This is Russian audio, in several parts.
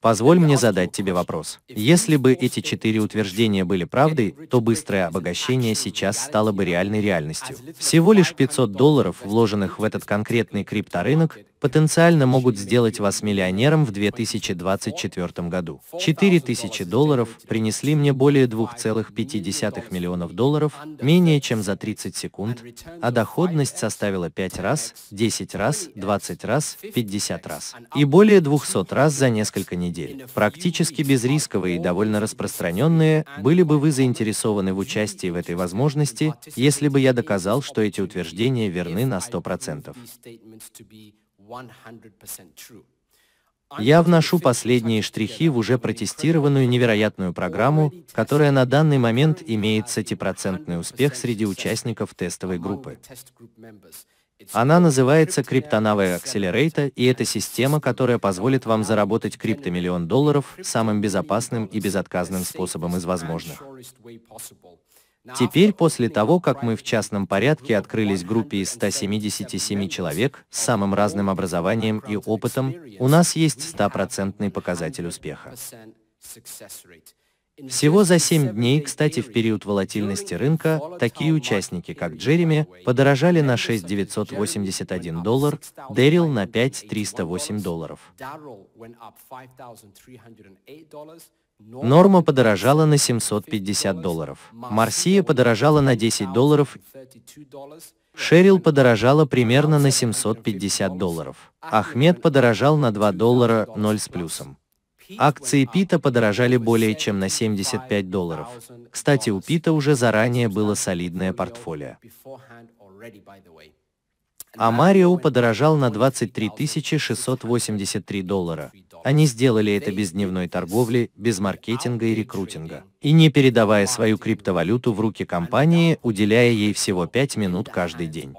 Позволь мне задать тебе вопрос. Если бы эти четыре утверждения были правдой, то быстрое обогащение сейчас стало бы реальной реальностью. Всего лишь 500 долларов, вложенных в этот конкретный крипторынок, потенциально могут сделать вас миллионером в 2024 году. 4000 долларов принесли мне более 2,5 миллионов долларов, менее чем за 30 секунд, а доходность составила 5 раз, 10 раз, 20 раз, 50 раз и более 200 раз за несколько недель. Практически безрисковые и довольно распространенные, были бы вы заинтересованы в участии в этой возможности, если бы я доказал, что эти утверждения верны на 100%. Я вношу последние штрихи в уже протестированную невероятную программу, которая на данный момент имеет 30% успех среди участников тестовой группы. Она называется Криптонавая Акселерейта, и это система, которая позволит вам заработать криптомиллион долларов самым безопасным и безотказным способом из возможных. Теперь, после того, как мы в частном порядке открылись группе из 177 человек с самым разным образованием и опытом, у нас есть стопроцентный показатель успеха. Всего за 7 дней, кстати, в период волатильности рынка, такие участники, как Джереми, подорожали на 6,981 доллар, Дэрил на 5,308 долларов. Норма подорожала на 750 долларов. Марсия подорожала на 10 долларов. Шерил подорожала примерно на 750 долларов. Ахмед подорожал на 2 доллара 0 с плюсом. Акции Пита подорожали более чем на 75 долларов. Кстати, у Пита уже заранее было солидное портфолио а Марио подорожал на 23 683 доллара. Они сделали это без дневной торговли, без маркетинга и рекрутинга, и не передавая свою криптовалюту в руки компании, уделяя ей всего 5 минут каждый день.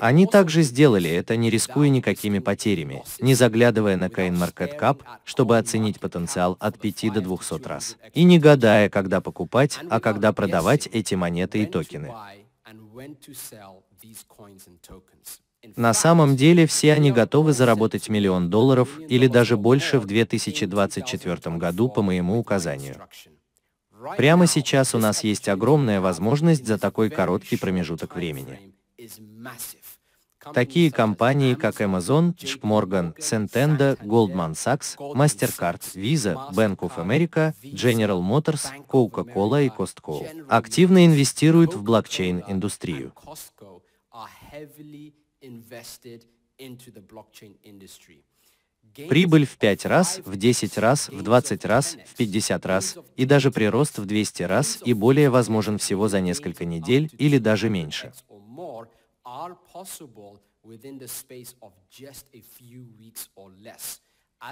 Они также сделали это, не рискуя никакими потерями, не заглядывая на CoinMarketCap, чтобы оценить потенциал от 5 до 200 раз, и не гадая, когда покупать, а когда продавать эти монеты и токены. На самом деле все они готовы заработать миллион долларов или даже больше в 2024 году по моему указанию. Прямо сейчас у нас есть огромная возможность за такой короткий промежуток времени. Такие компании, как Amazon, JP Morgan, Goldman Sachs, MasterCard, Visa, Bank of America, General Motors, Coca-Cola и Costco, активно инвестируют в блокчейн-индустрию. Прибыль в 5 раз, в 10 раз, в 20 раз, в 50 раз, и даже прирост в 200 раз и более возможен всего за несколько недель или даже меньше.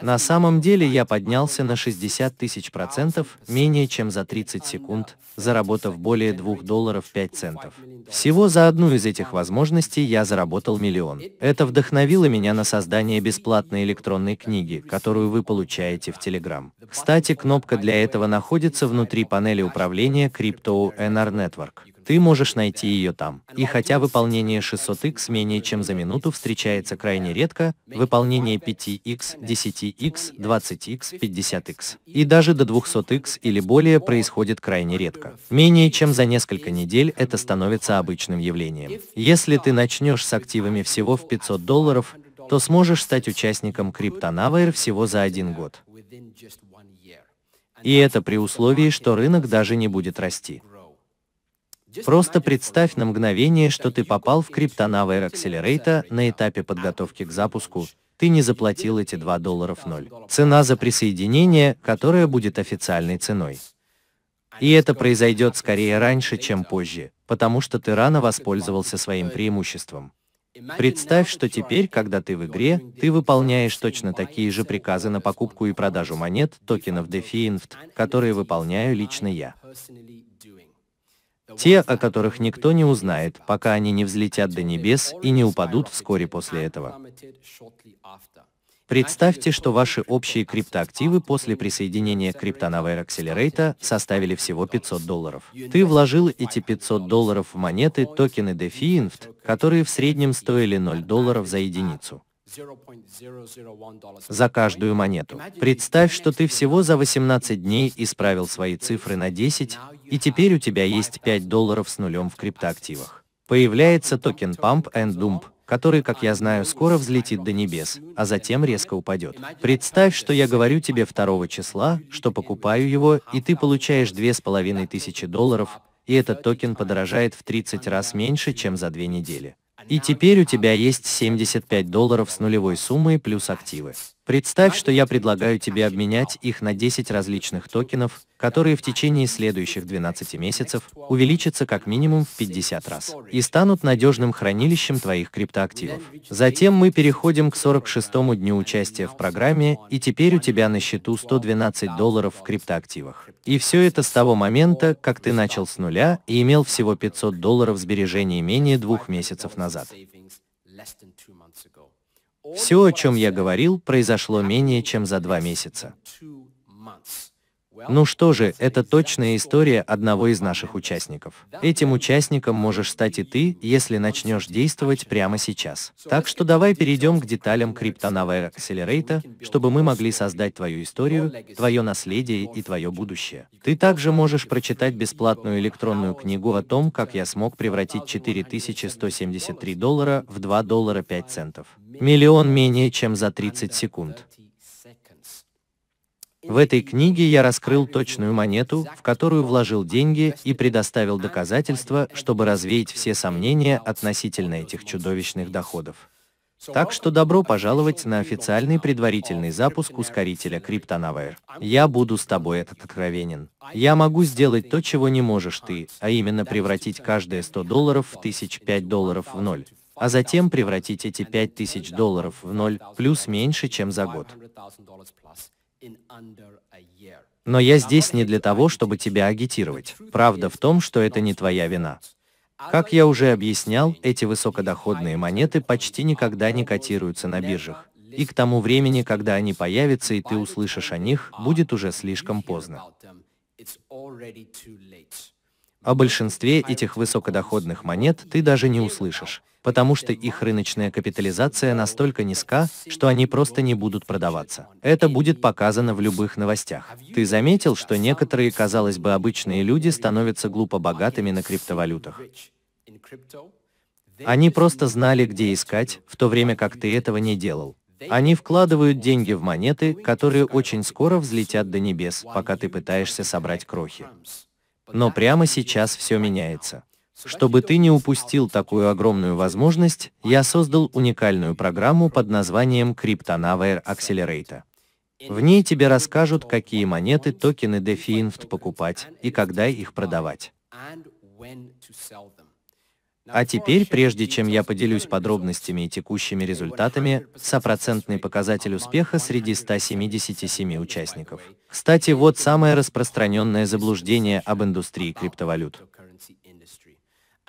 На самом деле я поднялся на 60 тысяч процентов менее чем за 30 секунд, заработав более 2 долларов 5 центов. Всего за одну из этих возможностей я заработал миллион. Это вдохновило меня на создание бесплатной электронной книги, которую вы получаете в Telegram. Кстати, кнопка для этого находится внутри панели управления Crypto NR Network. Ты можешь найти ее там. И хотя выполнение 600x менее чем за минуту встречается крайне редко, выполнение 5x, 10x, 20x, 50x и даже до 200x или более происходит крайне редко. Менее чем за несколько недель это становится обычным явлением. Если ты начнешь с активами всего в 500 долларов, то сможешь стать участником CryptoNavair всего за один год. И это при условии, что рынок даже не будет расти. Просто представь на мгновение, что ты попал в криптонавер акселерейта на этапе подготовки к запуску, ты не заплатил эти 2 долларов 0. Цена за присоединение, которая будет официальной ценой. И это произойдет скорее раньше, чем позже, потому что ты рано воспользовался своим преимуществом. Представь, что теперь, когда ты в игре, ты выполняешь точно такие же приказы на покупку и продажу монет, токенов DeFi Inft, которые выполняю лично я. Те, о которых никто не узнает, пока они не взлетят до небес и не упадут вскоре после этого. Представьте, что ваши общие криптоактивы после присоединения Cryptonaver Accelerator составили всего 500 долларов. Ты вложил эти 500 долларов в монеты токены DeFi Inft, которые в среднем стоили 0 долларов за единицу за каждую монету. Представь, что ты всего за 18 дней исправил свои цифры на 10, и теперь у тебя есть 5 долларов с нулем в криптоактивах. Появляется токен Pump and Dump, который, как я знаю, скоро взлетит до небес, а затем резко упадет. Представь, что я говорю тебе 2 числа, что покупаю его, и ты получаешь 2500 долларов, и этот токен подорожает в 30 раз меньше, чем за две недели. И теперь у тебя есть 75 долларов с нулевой суммой плюс активы. Представь, что я предлагаю тебе обменять их на 10 различных токенов, которые в течение следующих 12 месяцев увеличатся как минимум в 50 раз и станут надежным хранилищем твоих криптоактивов. Затем мы переходим к 46-му дню участия в программе, и теперь у тебя на счету 112 долларов в криптоактивах. И все это с того момента, как ты начал с нуля и имел всего 500 долларов сбережений менее двух месяцев назад. Все, о чем я говорил, произошло менее чем за два месяца. Ну что же, это точная история одного из наших участников. Этим участником можешь стать и ты, если начнешь действовать прямо сейчас. Так что давай перейдем к деталям криптоновая акселерейта, чтобы мы могли создать твою историю, твое наследие и твое будущее. Ты также можешь прочитать бесплатную электронную книгу о том, как я смог превратить 4173 доллара в 2 доллара 5 центов. Миллион менее чем за 30 секунд. В этой книге я раскрыл точную монету, в которую вложил деньги и предоставил доказательства, чтобы развеять все сомнения относительно этих чудовищных доходов. Так что добро пожаловать на официальный предварительный запуск ускорителя Криптонавер. Я буду с тобой этот откровенен. Я могу сделать то, чего не можешь ты, а именно превратить каждые 100 долларов в 1005 долларов в ноль а затем превратить эти 5000 долларов в ноль, плюс меньше, чем за год. Но я здесь не для того, чтобы тебя агитировать. Правда в том, что это не твоя вина. Как я уже объяснял, эти высокодоходные монеты почти никогда не котируются на биржах. И к тому времени, когда они появятся и ты услышишь о них, будет уже слишком поздно. О большинстве этих высокодоходных монет ты даже не услышишь потому что их рыночная капитализация настолько низка, что они просто не будут продаваться. Это будет показано в любых новостях. Ты заметил, что некоторые, казалось бы, обычные люди становятся глупо богатыми на криптовалютах? Они просто знали, где искать, в то время как ты этого не делал. Они вкладывают деньги в монеты, которые очень скоро взлетят до небес, пока ты пытаешься собрать крохи. Но прямо сейчас все меняется. Чтобы ты не упустил такую огромную возможность, я создал уникальную программу под названием CryptoNaver Accelerator. В ней тебе расскажут, какие монеты, токены DeFiInft покупать и когда их продавать. А теперь, прежде чем я поделюсь подробностями и текущими результатами, сопроцентный показатель успеха среди 177 участников. Кстати, вот самое распространенное заблуждение об индустрии криптовалют.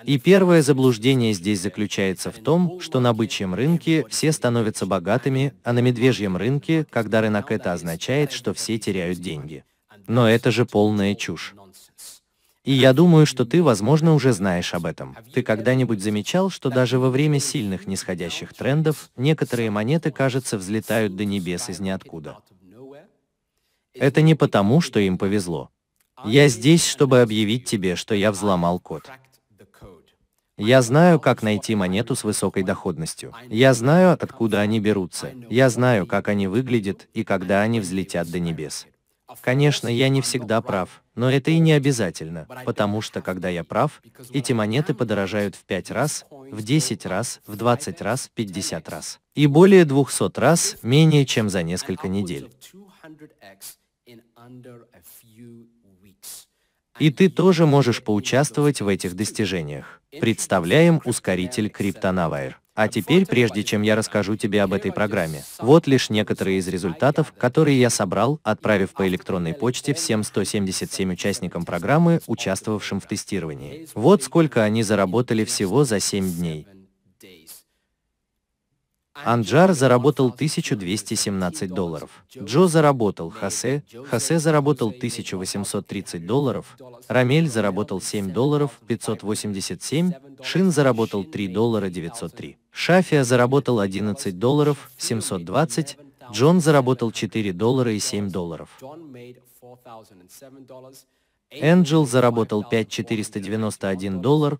И первое заблуждение здесь заключается в том, что на бычьем рынке все становятся богатыми, а на медвежьем рынке, когда рынок это означает, что все теряют деньги. Но это же полная чушь. И я думаю, что ты, возможно, уже знаешь об этом. Ты когда-нибудь замечал, что даже во время сильных нисходящих трендов некоторые монеты, кажется, взлетают до небес из ниоткуда? Это не потому, что им повезло. Я здесь, чтобы объявить тебе, что я взломал код. Я знаю, как найти монету с высокой доходностью. Я знаю, откуда они берутся. Я знаю, как они выглядят и когда они взлетят до небес. Конечно, я не всегда прав, но это и не обязательно, потому что когда я прав, эти монеты подорожают в 5 раз, в 10 раз, в 20 раз, в 50 раз. И более 200 раз менее чем за несколько недель. И ты тоже можешь поучаствовать в этих достижениях. Представляем ускоритель CryptoNavire. А теперь, прежде чем я расскажу тебе об этой программе, вот лишь некоторые из результатов, которые я собрал, отправив по электронной почте всем 177 участникам программы, участвовавшим в тестировании. Вот сколько они заработали всего за 7 дней. Анджар заработал 1217 долларов. Джо заработал, Хасе. Хасе заработал 1830 долларов, Рамель заработал 7 долларов 587, Шин заработал 3 доллара 903. Шафия заработал 11 долларов 720, Джон заработал 4 доллара и 7 долларов. Энджел заработал 5491 доллар,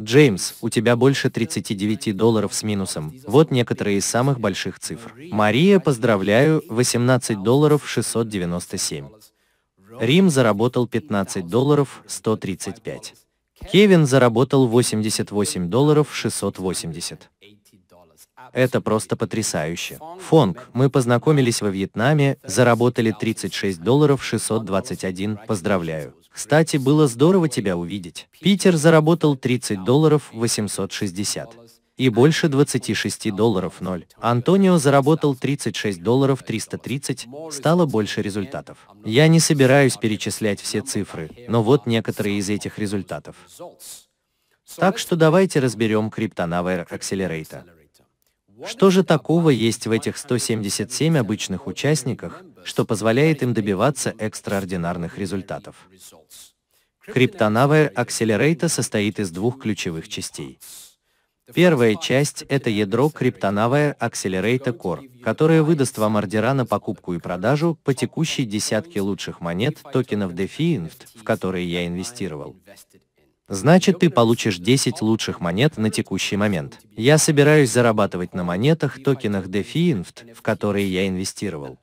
Джеймс, у тебя больше 39 долларов с минусом. Вот некоторые из самых больших цифр. Мария, поздравляю, 18 долларов 697. Рим заработал 15 долларов 135. Кевин заработал 88 долларов 680. Это просто потрясающе. Фонг, мы познакомились во Вьетнаме, заработали 36 долларов 621, поздравляю. Кстати, было здорово тебя увидеть. Питер заработал 30 долларов 860 и больше 26 долларов 0. Антонио заработал 36 долларов 330, стало больше результатов. Я не собираюсь перечислять все цифры, но вот некоторые из этих результатов. Так что давайте разберем криптонавер акселерейта. Что же такого есть в этих 177 обычных участниках, что позволяет им добиваться экстраординарных результатов. Криптонавер акселерейта состоит из двух ключевых частей. Первая часть – это ядро Криптонавер Accelerator Core, которое выдаст вам ордера на покупку и продажу по текущей десятке лучших монет токенов DeFi Inft, в которые я инвестировал. Значит, ты получишь 10 лучших монет на текущий момент. Я собираюсь зарабатывать на монетах, токенах DeFi Inft, в которые я инвестировал.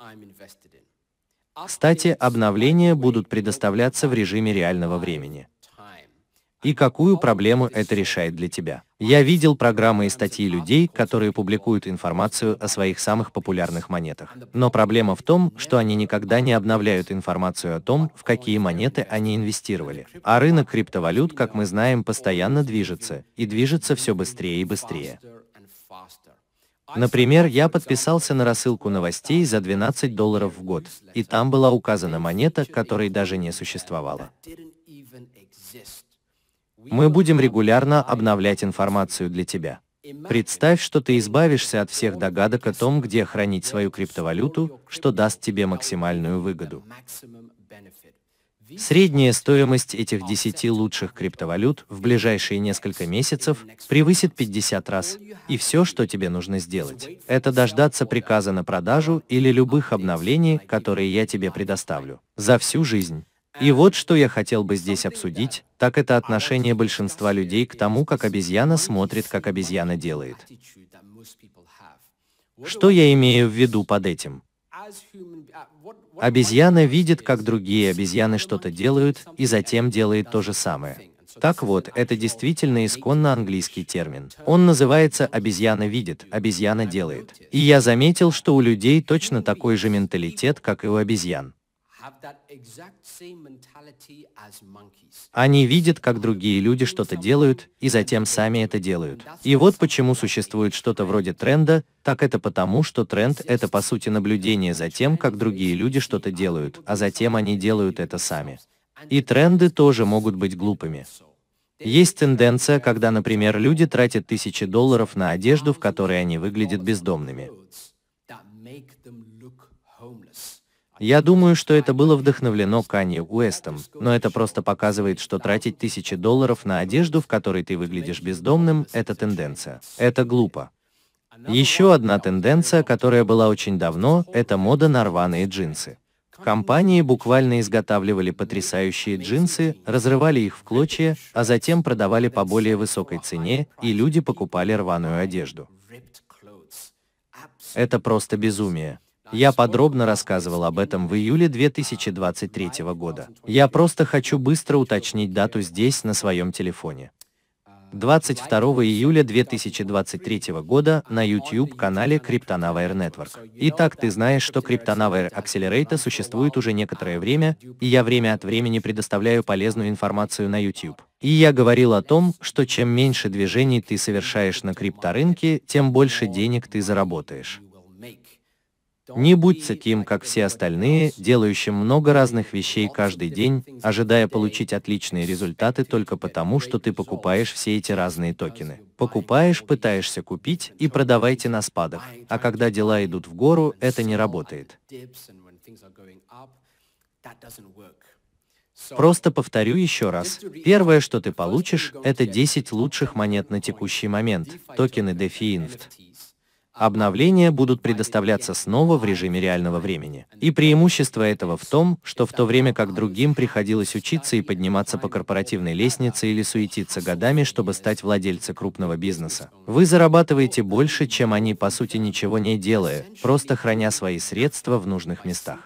Кстати, обновления будут предоставляться в режиме реального времени и какую проблему это решает для тебя. Я видел программы и статьи людей, которые публикуют информацию о своих самых популярных монетах. Но проблема в том, что они никогда не обновляют информацию о том, в какие монеты они инвестировали. А рынок криптовалют, как мы знаем, постоянно движется, и движется все быстрее и быстрее. Например, я подписался на рассылку новостей за 12 долларов в год, и там была указана монета, которой даже не существовало. Мы будем регулярно обновлять информацию для тебя. Представь, что ты избавишься от всех догадок о том, где хранить свою криптовалюту, что даст тебе максимальную выгоду. Средняя стоимость этих 10 лучших криптовалют в ближайшие несколько месяцев превысит 50 раз, и все, что тебе нужно сделать, это дождаться приказа на продажу или любых обновлений, которые я тебе предоставлю, за всю жизнь. И вот что я хотел бы здесь обсудить, так это отношение большинства людей к тому, как обезьяна смотрит, как обезьяна делает. Что я имею в виду под этим? Обезьяна видит, как другие обезьяны что-то делают, и затем делает то же самое. Так вот, это действительно исконно английский термин. Он называется «обезьяна видит», «обезьяна делает». И я заметил, что у людей точно такой же менталитет, как и у обезьян. Они видят, как другие люди что-то делают, и затем сами это делают. И вот почему существует что-то вроде тренда, так это потому, что тренд — это по сути наблюдение за тем, как другие люди что-то делают, а затем они делают это сами. И тренды тоже могут быть глупыми. Есть тенденция, когда, например, люди тратят тысячи долларов на одежду, в которой они выглядят бездомными. Я думаю, что это было вдохновлено Канье Уэстом, но это просто показывает, что тратить тысячи долларов на одежду, в которой ты выглядишь бездомным, это тенденция. Это глупо. Еще одна тенденция, которая была очень давно, это мода на рваные джинсы. Компании буквально изготавливали потрясающие джинсы, разрывали их в клочья, а затем продавали по более высокой цене, и люди покупали рваную одежду. Это просто безумие. Я подробно рассказывал об этом в июле 2023 года. Я просто хочу быстро уточнить дату здесь, на своем телефоне. 22 июля 2023 года на YouTube-канале Cryptonaware Network. Итак, ты знаешь, что Cryptonaware Accelerator существует уже некоторое время, и я время от времени предоставляю полезную информацию на YouTube. И я говорил о том, что чем меньше движений ты совершаешь на крипторынке, тем больше денег ты заработаешь. Не будь таким, как все остальные, делающим много разных вещей каждый день, ожидая получить отличные результаты только потому, что ты покупаешь все эти разные токены. Покупаешь, пытаешься купить и продавайте на спадах. А когда дела идут в гору, это не работает. Просто повторю еще раз. Первое, что ты получишь, это 10 лучших монет на текущий момент, токены DeFi Inft. Обновления будут предоставляться снова в режиме реального времени. И преимущество этого в том, что в то время как другим приходилось учиться и подниматься по корпоративной лестнице или суетиться годами, чтобы стать владельцем крупного бизнеса, вы зарабатываете больше, чем они по сути ничего не делая, просто храня свои средства в нужных местах.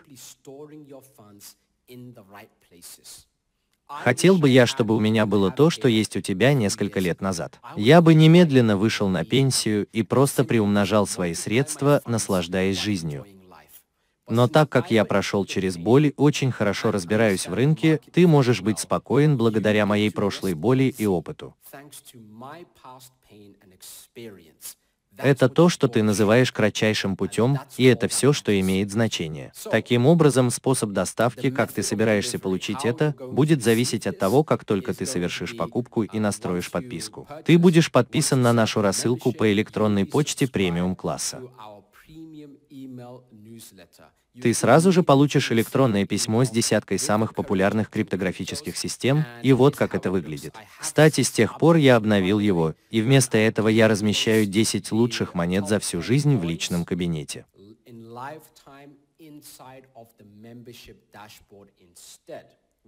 Хотел бы я, чтобы у меня было то, что есть у тебя несколько лет назад. Я бы немедленно вышел на пенсию и просто приумножал свои средства, наслаждаясь жизнью. Но так как я прошел через боль, очень хорошо разбираюсь в рынке, ты можешь быть спокоен благодаря моей прошлой боли и опыту. Это то, что ты называешь кратчайшим путем, и это все, что имеет значение. Таким образом, способ доставки, как ты собираешься получить это, будет зависеть от того, как только ты совершишь покупку и настроишь подписку. Ты будешь подписан на нашу рассылку по электронной почте премиум класса ты сразу же получишь электронное письмо с десяткой самых популярных криптографических систем, и вот как это выглядит. Кстати, с тех пор я обновил его, и вместо этого я размещаю 10 лучших монет за всю жизнь в личном кабинете.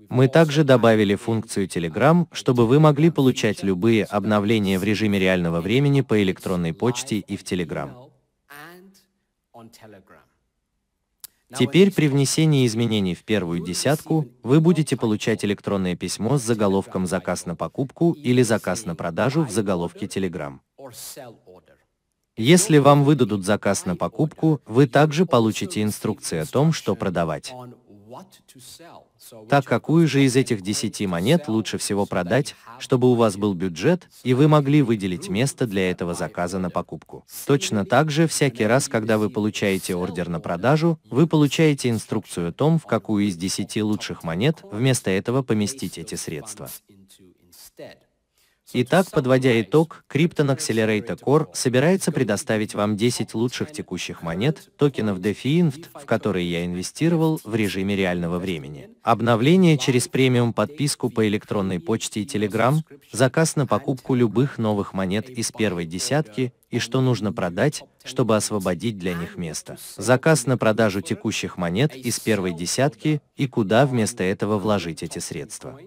Мы также добавили функцию Telegram, чтобы вы могли получать любые обновления в режиме реального времени по электронной почте и в Telegram. Теперь при внесении изменений в первую десятку вы будете получать электронное письмо с заголовком «Заказ на покупку» или «Заказ на продажу» в заголовке Telegram. Если вам выдадут заказ на покупку, вы также получите инструкции о том, что продавать. Так какую же из этих 10 монет лучше всего продать, чтобы у вас был бюджет, и вы могли выделить место для этого заказа на покупку. Точно так же, всякий раз, когда вы получаете ордер на продажу, вы получаете инструкцию о том, в какую из 10 лучших монет вместо этого поместить эти средства. Итак, подводя итог, Krypton Accelerator Core собирается предоставить вам 10 лучших текущих монет, токенов DeFi в которые я инвестировал в режиме реального времени. Обновление через премиум подписку по электронной почте и Telegram, заказ на покупку любых новых монет из первой десятки и что нужно продать, чтобы освободить для них место. Заказ на продажу текущих монет из первой десятки и куда вместо этого вложить эти средства.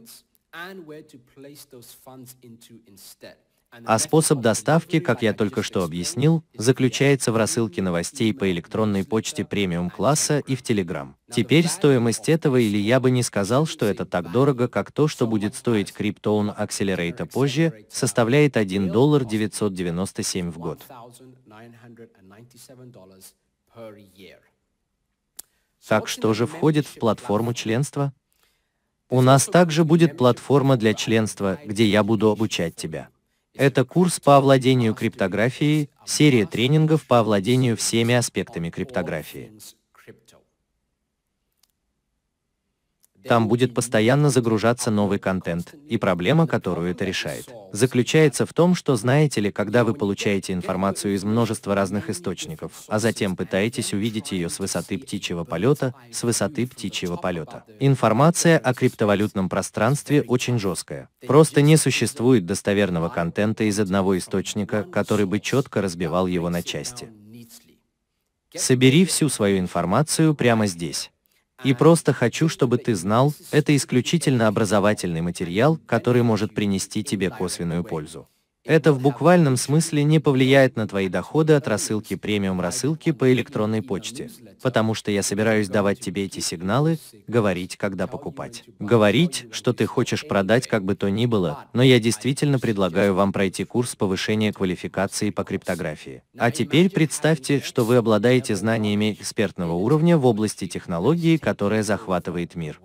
А способ доставки, как я только что объяснил, заключается в рассылке новостей по электронной почте премиум-класса и в Telegram. Теперь стоимость этого или я бы не сказал, что это так дорого, как то, что будет стоить криптоун акселерейта позже, составляет 1 доллар 997 в год. Так что же входит в платформу членства? У нас также будет платформа для членства, где я буду обучать тебя. Это курс по овладению криптографией, серия тренингов по овладению всеми аспектами криптографии. Там будет постоянно загружаться новый контент, и проблема, которую это решает, заключается в том, что знаете ли, когда вы получаете информацию из множества разных источников, а затем пытаетесь увидеть ее с высоты птичьего полета, с высоты птичьего полета. Информация о криптовалютном пространстве очень жесткая. Просто не существует достоверного контента из одного источника, который бы четко разбивал его на части. Собери всю свою информацию прямо здесь. И просто хочу, чтобы ты знал, это исключительно образовательный материал, который может принести тебе косвенную пользу. Это в буквальном смысле не повлияет на твои доходы от рассылки премиум рассылки по электронной почте, потому что я собираюсь давать тебе эти сигналы, говорить, когда покупать. Говорить, что ты хочешь продать как бы то ни было, но я действительно предлагаю вам пройти курс повышения квалификации по криптографии. А теперь представьте, что вы обладаете знаниями экспертного уровня в области технологии, которая захватывает мир.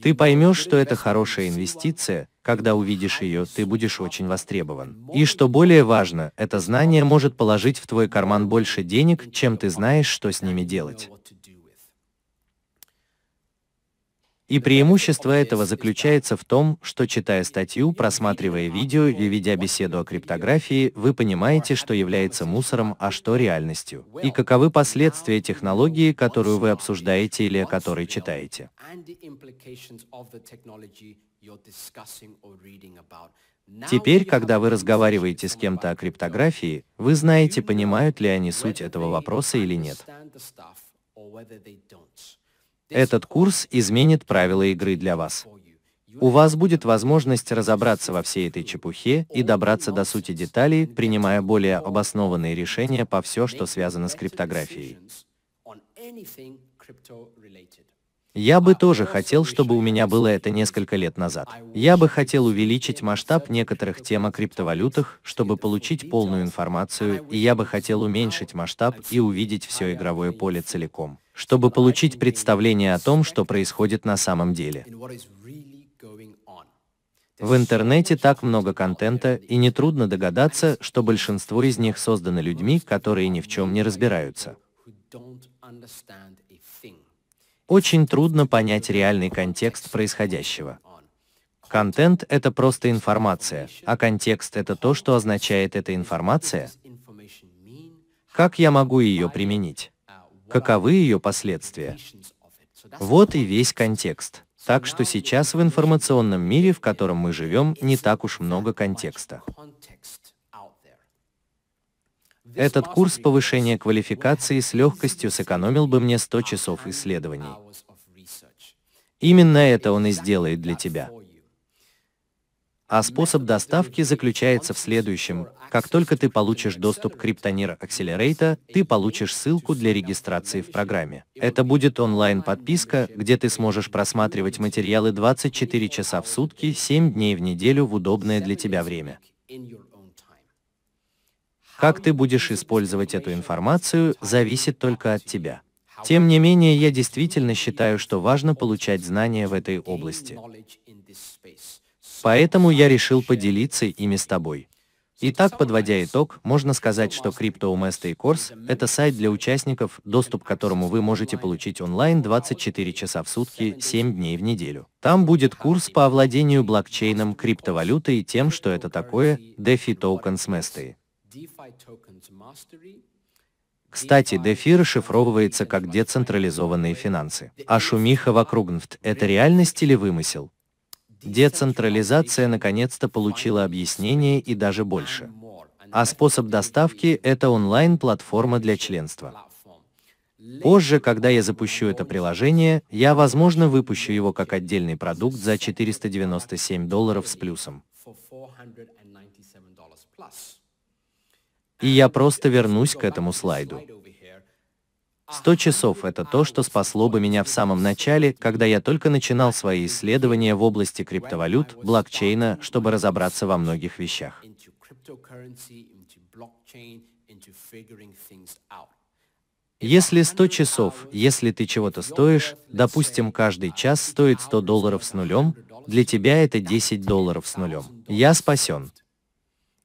Ты поймешь, что это хорошая инвестиция, когда увидишь ее, ты будешь очень востребован. И что более важно, это знание может положить в твой карман больше денег, чем ты знаешь, что с ними делать. И преимущество этого заключается в том, что читая статью, просматривая видео и ведя беседу о криптографии, вы понимаете, что является мусором, а что реальностью, и каковы последствия технологии, которую вы обсуждаете или о которой читаете. Теперь, когда вы разговариваете с кем-то о криптографии, вы знаете, понимают ли они суть этого вопроса или нет. Этот курс изменит правила игры для вас. У вас будет возможность разобраться во всей этой чепухе и добраться до сути деталей, принимая более обоснованные решения по все, что связано с криптографией. Я бы тоже хотел, чтобы у меня было это несколько лет назад. Я бы хотел увеличить масштаб некоторых тем о криптовалютах, чтобы получить полную информацию, и я бы хотел уменьшить масштаб и увидеть все игровое поле целиком, чтобы получить представление о том, что происходит на самом деле. В интернете так много контента, и нетрудно догадаться, что большинство из них созданы людьми, которые ни в чем не разбираются очень трудно понять реальный контекст происходящего. Контент — это просто информация, а контекст — это то, что означает эта информация. Как я могу ее применить? Каковы ее последствия? Вот и весь контекст. Так что сейчас в информационном мире, в котором мы живем, не так уж много контекста. Этот курс повышения квалификации с легкостью сэкономил бы мне 100 часов исследований. Именно это он и сделает для тебя. А способ доставки заключается в следующем. Как только ты получишь доступ к Криптонир Accelerator, ты получишь ссылку для регистрации в программе. Это будет онлайн-подписка, где ты сможешь просматривать материалы 24 часа в сутки, 7 дней в неделю в удобное для тебя время. Как ты будешь использовать эту информацию, зависит только от тебя. Тем не менее, я действительно считаю, что важно получать знания в этой области. Поэтому я решил поделиться ими с тобой. Итак, подводя итог, можно сказать, что CryptoMaster Course – это сайт для участников, доступ к которому вы можете получить онлайн 24 часа в сутки, 7 дней в неделю. Там будет курс по овладению блокчейном, криптовалютой и тем, что это такое, DeFi Tokens Master. Кстати, DeFi расшифровывается как децентрализованные финансы. А шумиха вокруг НФТ – это реальность или вымысел? Децентрализация наконец-то получила объяснение и даже больше. А способ доставки – это онлайн-платформа для членства. Позже, когда я запущу это приложение, я, возможно, выпущу его как отдельный продукт за 497 долларов с плюсом. И я просто вернусь к этому слайду. 100 часов – это то, что спасло бы меня в самом начале, когда я только начинал свои исследования в области криптовалют, блокчейна, чтобы разобраться во многих вещах. Если 100 часов, если ты чего-то стоишь, допустим, каждый час стоит 100 долларов с нулем, для тебя это 10 долларов с нулем. Я спасен.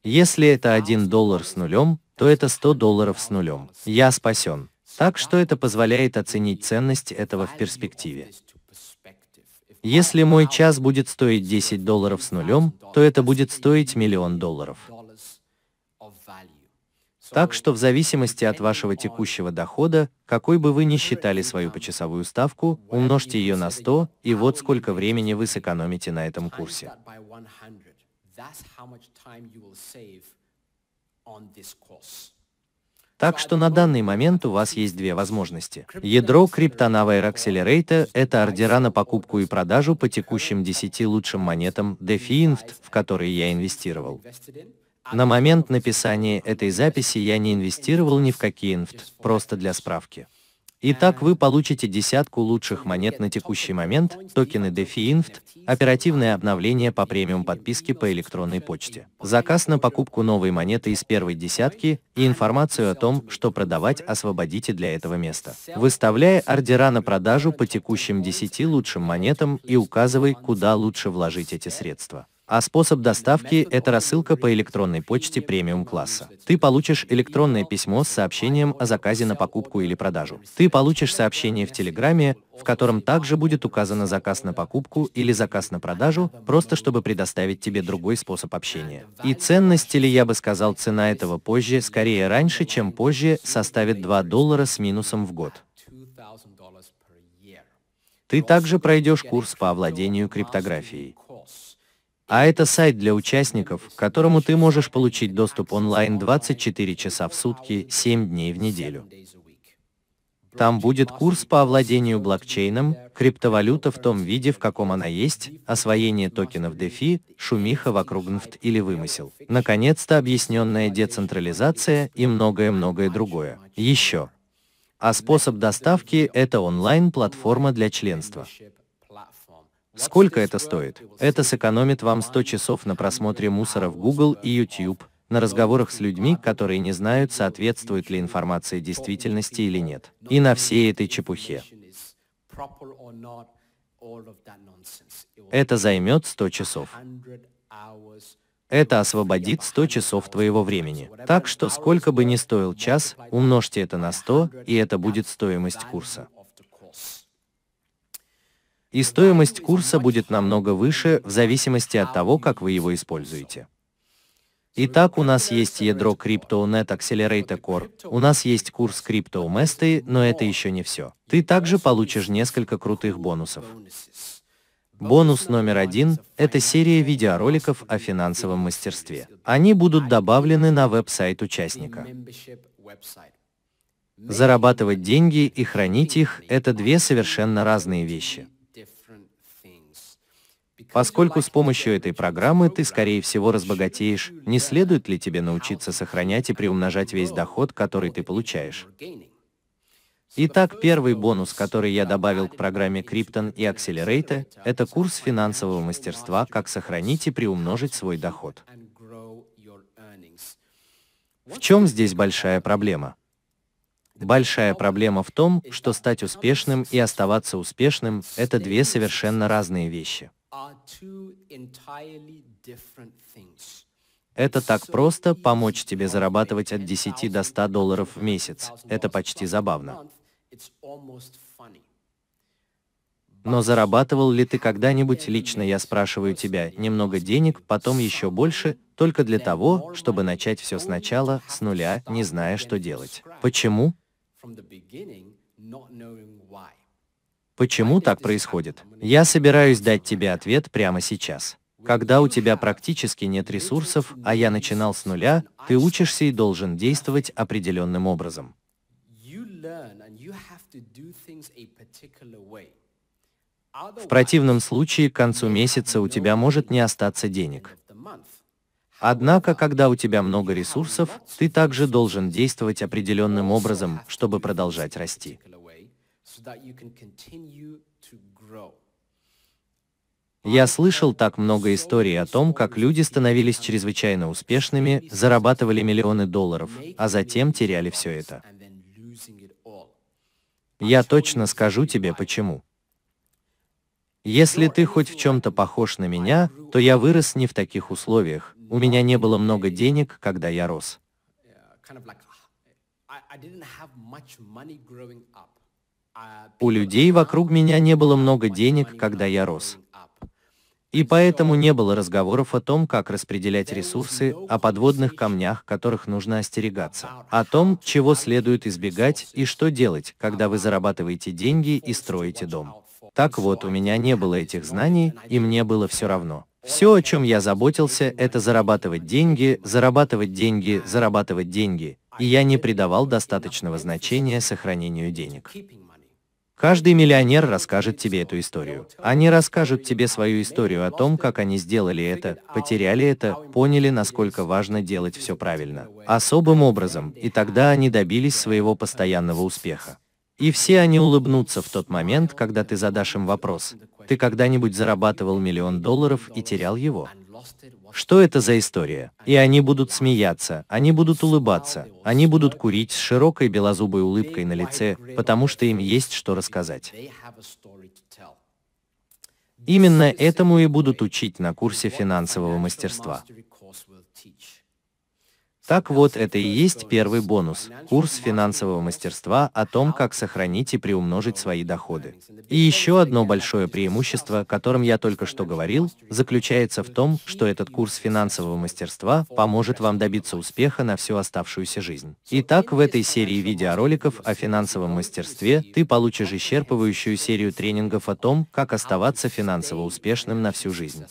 Если это 1 доллар с нулем, то это 100 долларов с нулем. Я спасен. Так что это позволяет оценить ценность этого в перспективе. Если мой час будет стоить 10 долларов с нулем, то это будет стоить миллион долларов. Так что в зависимости от вашего текущего дохода, какой бы вы ни считали свою почасовую ставку, умножьте ее на 100, и вот сколько времени вы сэкономите на этом курсе. Так что на данный момент у вас есть две возможности. Ядро Cryptana Wire это ордера на покупку и продажу по текущим 10 лучшим монетам DeFiInft, в которые я инвестировал. На момент написания этой записи я не инвестировал ни в какие инфт, просто для справки. Итак, вы получите десятку лучших монет на текущий момент, токены DeFi Inft, оперативное обновление по премиум подписке по электронной почте, заказ на покупку новой монеты из первой десятки и информацию о том, что продавать освободите для этого места. Выставляя ордера на продажу по текущим 10 лучшим монетам и указывай, куда лучше вложить эти средства. А способ доставки – это рассылка по электронной почте премиум-класса. Ты получишь электронное письмо с сообщением о заказе на покупку или продажу. Ты получишь сообщение в Телеграме, в котором также будет указано заказ на покупку или заказ на продажу, просто чтобы предоставить тебе другой способ общения. И ценность, или я бы сказал, цена этого позже, скорее раньше, чем позже, составит 2 доллара с минусом в год. Ты также пройдешь курс по овладению криптографией. А это сайт для участников, к которому ты можешь получить доступ онлайн 24 часа в сутки, 7 дней в неделю. Там будет курс по овладению блокчейном, криптовалюта в том виде, в каком она есть, освоение токенов DeFi, шумиха вокруг НФТ или вымысел. Наконец-то объясненная децентрализация и многое-многое другое. Еще. А способ доставки – это онлайн-платформа для членства. Сколько это стоит? Это сэкономит вам 100 часов на просмотре мусора в Google и YouTube, на разговорах с людьми, которые не знают, соответствует ли информация действительности или нет, и на всей этой чепухе. Это займет 100 часов. Это освободит 100 часов твоего времени. Так что сколько бы ни стоил час, умножьте это на 100, и это будет стоимость курса и стоимость курса будет намного выше в зависимости от того, как вы его используете. Итак, у нас есть ядро CryptoNet Accelerator Core, у нас есть курс CryptoMesty, но это еще не все. Ты также получишь несколько крутых бонусов. Бонус номер один – это серия видеороликов о финансовом мастерстве. Они будут добавлены на веб-сайт участника. Зарабатывать деньги и хранить их – это две совершенно разные вещи. Поскольку с помощью этой программы ты, скорее всего, разбогатеешь, не следует ли тебе научиться сохранять и приумножать весь доход, который ты получаешь? Итак, первый бонус, который я добавил к программе Krypton и Accelerate, это курс финансового мастерства «Как сохранить и приумножить свой доход». В чем здесь большая проблема? Большая проблема в том, что стать успешным и оставаться успешным – это две совершенно разные вещи. Это так просто помочь тебе зарабатывать от 10 до 100 долларов в месяц. Это почти забавно. Но зарабатывал ли ты когда-нибудь лично, я спрашиваю тебя, немного денег, потом еще больше, только для того, чтобы начать все сначала, с нуля, не зная, что делать? Почему? Почему так происходит? Я собираюсь дать тебе ответ прямо сейчас. Когда у тебя практически нет ресурсов, а я начинал с нуля, ты учишься и должен действовать определенным образом. В противном случае к концу месяца у тебя может не остаться денег. Однако, когда у тебя много ресурсов, ты также должен действовать определенным образом, чтобы продолжать расти so that you can continue to grow. Я слышал так много историй о том, как люди становились чрезвычайно успешными, зарабатывали миллионы долларов, а затем теряли все это. Я точно скажу тебе почему. Если ты хоть в чем-то похож на меня, то я вырос не в таких условиях. У меня не было много денег, когда я рос. I didn't have much money growing у людей вокруг меня не было много денег, когда я рос. И поэтому не было разговоров о том, как распределять ресурсы, о подводных камнях, которых нужно остерегаться, о том, чего следует избегать и что делать, когда вы зарабатываете деньги и строите дом. Так вот, у меня не было этих знаний, и мне было все равно. Все, о чем я заботился, это зарабатывать деньги, зарабатывать деньги, зарабатывать деньги, и я не придавал достаточного значения сохранению денег. Каждый миллионер расскажет тебе эту историю. Они расскажут тебе свою историю о том, как они сделали это, потеряли это, поняли, насколько важно делать все правильно. Особым образом, и тогда они добились своего постоянного успеха. И все они улыбнутся в тот момент, когда ты задашь им вопрос, ты когда-нибудь зарабатывал миллион долларов и терял его? Что это за история? И они будут смеяться, они будут улыбаться, они будут курить с широкой белозубой улыбкой на лице, потому что им есть что рассказать. Именно этому и будут учить на курсе финансового мастерства. Так вот, это и есть первый бонус – курс финансового мастерства о том, как сохранить и приумножить свои доходы. И еще одно большое преимущество, о котором я только что говорил, заключается в том, что этот курс финансового мастерства поможет вам добиться успеха на всю оставшуюся жизнь. Итак, в этой серии видеороликов о финансовом мастерстве ты получишь исчерпывающую серию тренингов о том, как оставаться финансово успешным на всю жизнь.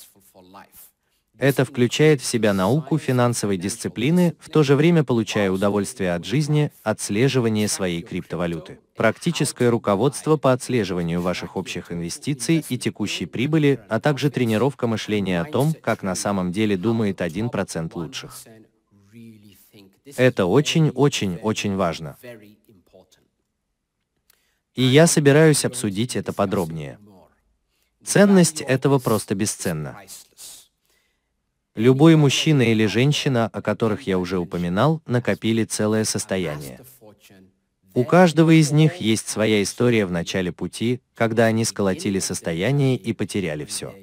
Это включает в себя науку финансовой дисциплины, в то же время получая удовольствие от жизни, отслеживание своей криптовалюты. Практическое руководство по отслеживанию ваших общих инвестиций и текущей прибыли, а также тренировка мышления о том, как на самом деле думает 1% лучших. Это очень-очень-очень важно. И я собираюсь обсудить это подробнее. Ценность этого просто бесценна. Любой мужчина или женщина, о которых я уже упоминал, накопили целое состояние. У каждого из них есть своя история в начале пути, когда они сколотили состояние и потеряли все.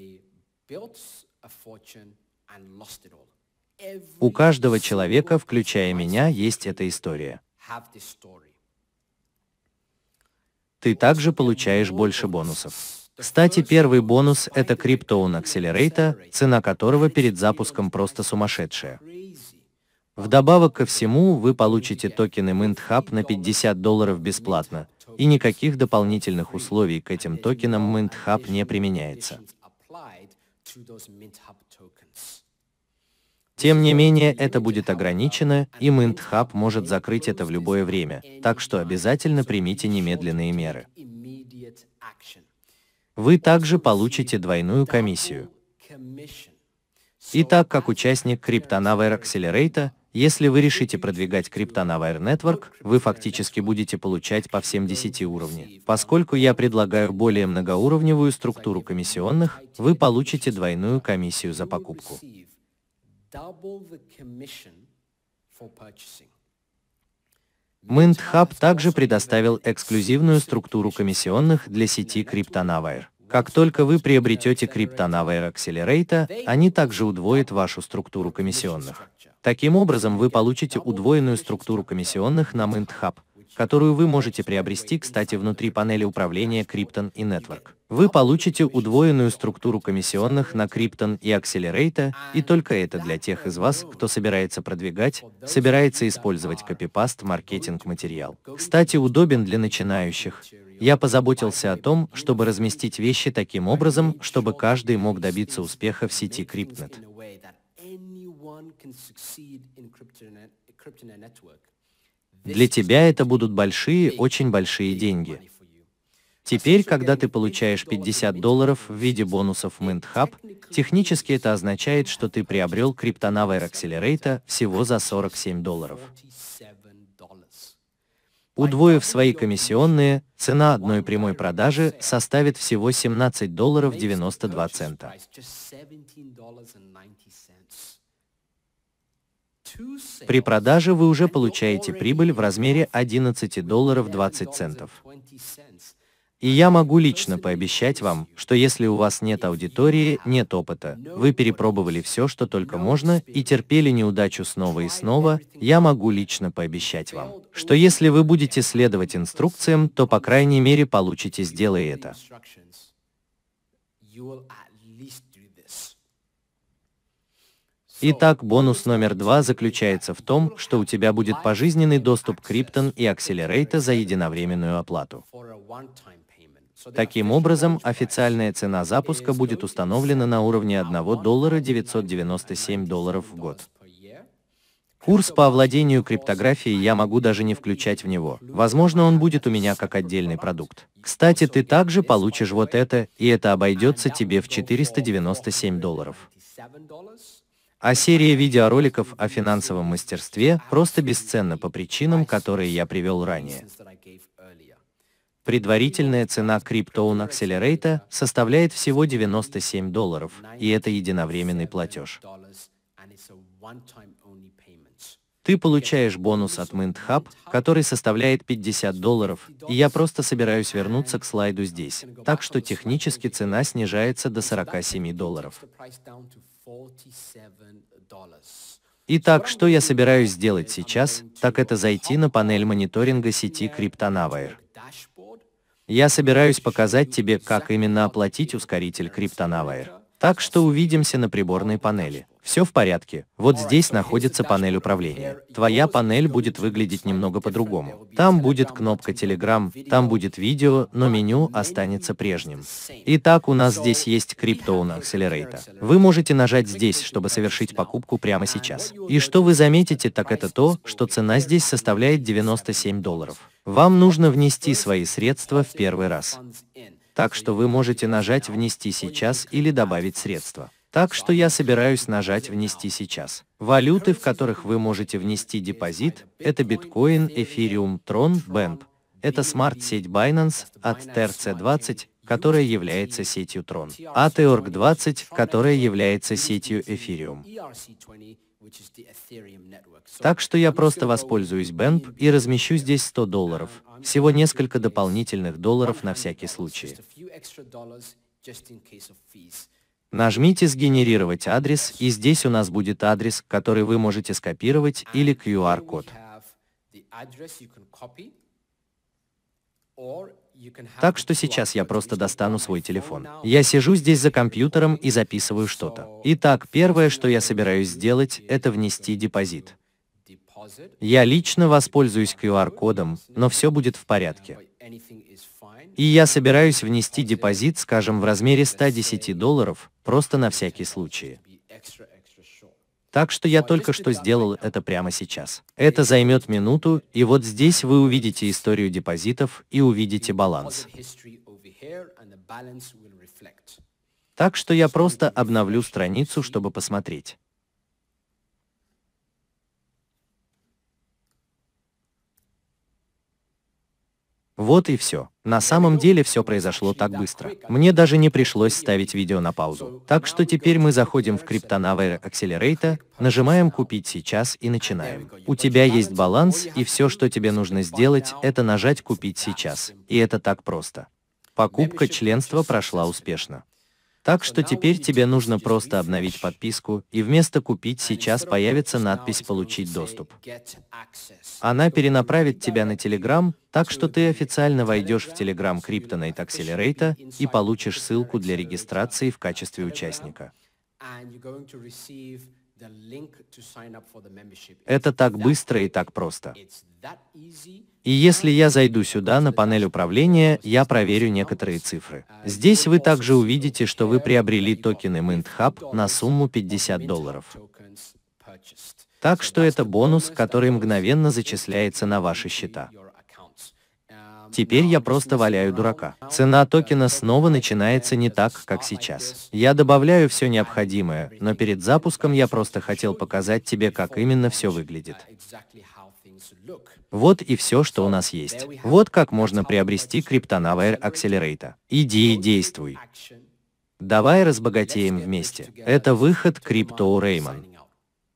У каждого человека, включая меня, есть эта история. Ты также получаешь больше бонусов. Кстати, первый бонус — это Криптоун Акселерейта, цена которого перед запуском просто сумасшедшая. Вдобавок ко всему, вы получите токены Mint на 50 долларов бесплатно, и никаких дополнительных условий к этим токенам Mint не применяется. Тем не менее, это будет ограничено, и Mint может закрыть это в любое время, так что обязательно примите немедленные меры вы также получите двойную комиссию. Итак, как участник CryptoNavr Accelerator, если вы решите продвигать CryptoNavr Network, вы фактически будете получать по всем 10 уровням. Поскольку я предлагаю более многоуровневую структуру комиссионных, вы получите двойную комиссию за покупку. double the commission for purchasing. MintHub также предоставил эксклюзивную структуру комиссионных для сети CryptoNavire. Как только вы приобретете CryptoNavire Accelerator, они также удвоят вашу структуру комиссионных. Таким образом вы получите удвоенную структуру комиссионных на MintHub, которую вы можете приобрести, кстати, внутри панели управления Krypton и Network. Вы получите удвоенную структуру комиссионных на Krypton и Accelerate, и только это для тех из вас, кто собирается продвигать, собирается использовать копипаст маркетинг материал. Кстати, удобен для начинающих. Я позаботился о том, чтобы разместить вещи таким образом, чтобы каждый мог добиться успеха в сети Cryptnet. Для тебя это будут большие, очень большие деньги. Теперь, когда ты получаешь 50 долларов в виде бонусов в MintHub, технически это означает, что ты приобрел криптонавер Accelerate всего за 47 долларов. Удвоив свои комиссионные, цена одной прямой продажи составит всего 17 долларов 92 цента. При продаже вы уже получаете прибыль в размере 11 долларов 20 центов. И я могу лично пообещать вам, что если у вас нет аудитории, нет опыта, вы перепробовали все, что только можно, и терпели неудачу снова и снова, я могу лично пообещать вам, что если вы будете следовать инструкциям, то по крайней мере получите «сделай это». Итак, бонус номер два заключается в том, что у тебя будет пожизненный доступ к Криптон и Акселерейта за единовременную оплату. Таким образом, официальная цена запуска будет установлена на уровне 1 доллара 997 долларов в год. Курс по овладению криптографией я могу даже не включать в него. Возможно, он будет у меня как отдельный продукт. Кстати, ты также получишь вот это, и это обойдется тебе в 497 долларов. А серия видеороликов о финансовом мастерстве просто бесценна по причинам, которые я привел ранее. Предварительная цена криптоун акселерейта составляет всего 97 долларов, и это единовременный платеж. Ты получаешь бонус от Mint Hub, который составляет 50 долларов, и я просто собираюсь вернуться к слайду здесь, так что технически цена снижается до 47 долларов. Итак, что я собираюсь сделать сейчас, так это зайти на панель мониторинга сети CryptoNavair. Я собираюсь показать тебе, как именно оплатить ускоритель CryptoNavair. Так что увидимся на приборной панели. Все в порядке. Вот здесь находится панель управления. Твоя панель будет выглядеть немного по-другому. Там будет кнопка Telegram, там будет видео, но меню останется прежним. Итак, у нас здесь есть Cryptoon Accelerator. Вы можете нажать здесь, чтобы совершить покупку прямо сейчас. И что вы заметите, так это то, что цена здесь составляет 97 долларов. Вам нужно внести свои средства в первый раз так что вы можете нажать «Внести сейчас» или добавить средства. Так что я собираюсь нажать «Внести сейчас». Валюты, в которых вы можете внести депозит, это биткоин, эфириум, трон, бэмп. Это смарт-сеть Binance от TRC20, которая является сетью Tron, а Teorg20, которая является сетью Ethereum. Так что я просто воспользуюсь BEMP и размещу здесь 100 долларов, всего несколько дополнительных долларов на всякий случай. Нажмите «Сгенерировать адрес» и здесь у нас будет адрес, который вы можете скопировать или QR-код. Так что сейчас я просто достану свой телефон. Я сижу здесь за компьютером и записываю что-то. Итак, первое, что я собираюсь сделать, это внести депозит. Я лично воспользуюсь QR-кодом, но все будет в порядке. И я собираюсь внести депозит, скажем, в размере 110 долларов, просто на всякий случай. Так что я только что сделал это прямо сейчас. Это займет минуту, и вот здесь вы увидите историю депозитов и увидите баланс. Так что я просто обновлю страницу, чтобы посмотреть. Вот и все. На самом деле все произошло так быстро. Мне даже не пришлось ставить видео на паузу. Так что теперь мы заходим в Cryptonavr Акселерейта, нажимаем «Купить сейчас» и начинаем. У тебя есть баланс, и все, что тебе нужно сделать, это нажать «Купить сейчас». И это так просто. Покупка членства прошла успешно. Так что теперь тебе нужно просто обновить подписку, и вместо «Купить сейчас» появится надпись «Получить доступ». Она перенаправит тебя на Telegram, так что ты официально войдешь в Telegram Kryptonite Accelerator и получишь ссылку для регистрации в качестве участника. Это так быстро и так просто. И если я зайду сюда на панель управления, я проверю некоторые цифры. Здесь вы также увидите, что вы приобрели токены MintHub на сумму 50 долларов. Так что это бонус, который мгновенно зачисляется на ваши счета. Теперь я просто валяю дурака. Цена токена снова начинается не так, как сейчас. Я добавляю все необходимое, но перед запуском я просто хотел показать тебе, как именно все выглядит. Вот и все, что у нас есть. Вот как можно приобрести криптонавайр Акселерейта. Иди и действуй. Давай разбогатеем вместе. Это выход Крипто Рейман.